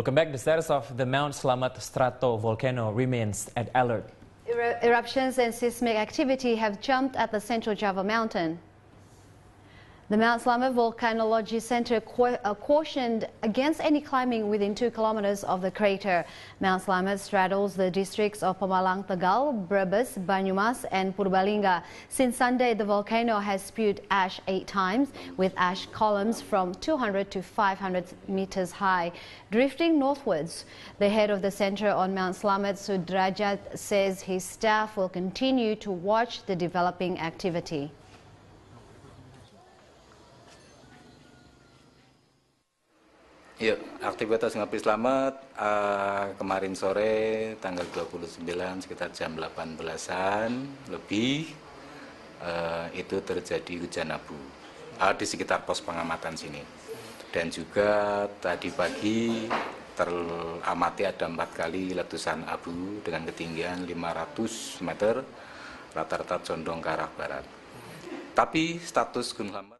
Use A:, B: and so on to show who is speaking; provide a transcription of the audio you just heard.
A: Welcome back. The status of the Mount Slamet stratovolcano remains at alert.
B: Eruptions and seismic activity have jumped at the central Java mountain. The Mount Slama Volcanology Center uh, cautioned against any climbing within two kilometers of the crater. Mount Slama straddles the districts of Pemalang Tegal, Brebes, Banyumas and Purbalinga. Since Sunday, the volcano has spewed ash eight times, with ash columns from 200 to 500 meters high, drifting northwards. The head of the center on Mount Slamet, Sudrajat, says his staff will continue to watch the developing activity.
C: Ya, aktivitas ngopi selamat uh, kemarin sore tanggal 29 sekitar jam 18-an lebih uh, itu terjadi hujan abu uh, di sekitar pos pengamatan sini. Dan juga tadi pagi teramati ada empat kali letusan abu dengan ketinggian 500 meter rata-rata condong ke arah barat. Tapi status Gunung